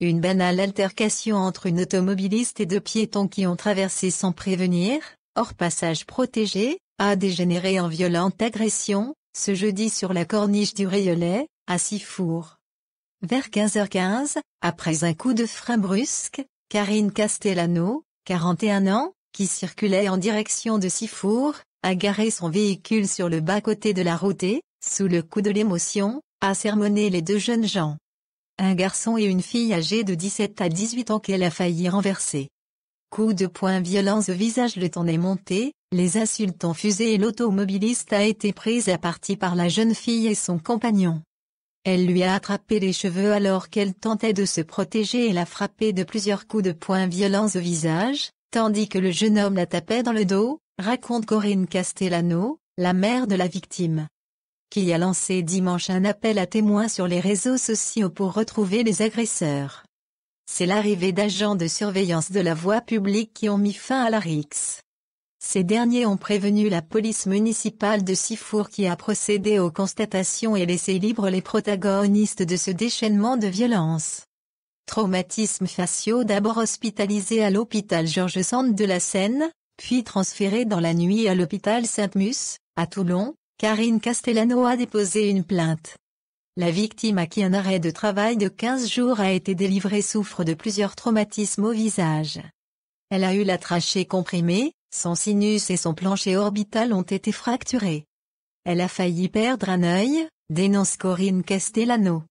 Une banale altercation entre une automobiliste et deux piétons qui ont traversé sans prévenir, hors passage protégé, a dégénéré en violente agression, ce jeudi sur la corniche du Rayolet, à Sifour. Vers 15h15, après un coup de frein brusque, Karine Castellano, 41 ans, qui circulait en direction de Sifour, a garé son véhicule sur le bas-côté de la route et, sous le coup de l'émotion, a sermonné les deux jeunes gens un garçon et une fille âgés de 17 à 18 ans qu'elle a failli renverser. Coup de poing violents au visage le temps est monté, les insultes ont fusé et l'automobiliste a été prise à partie par la jeune fille et son compagnon. Elle lui a attrapé les cheveux alors qu'elle tentait de se protéger et l'a frappé de plusieurs coups de poing violents au visage, tandis que le jeune homme la tapait dans le dos, raconte Corinne Castellano, la mère de la victime qui a lancé dimanche un appel à témoins sur les réseaux sociaux pour retrouver les agresseurs. C'est l'arrivée d'agents de surveillance de la voie publique qui ont mis fin à la RIX. Ces derniers ont prévenu la police municipale de Sifour qui a procédé aux constatations et laissé libres les protagonistes de ce déchaînement de violence. Traumatismes faciaux d'abord hospitalisés à l'hôpital Georges Sand de la Seine, puis transférés dans la nuit à l'hôpital Saint-Mus, à Toulon, Karine Castellano a déposé une plainte. La victime à qui un arrêt de travail de 15 jours a été délivré souffre de plusieurs traumatismes au visage. Elle a eu la trachée comprimée, son sinus et son plancher orbital ont été fracturés. Elle a failli perdre un œil, dénonce Corinne Castellano.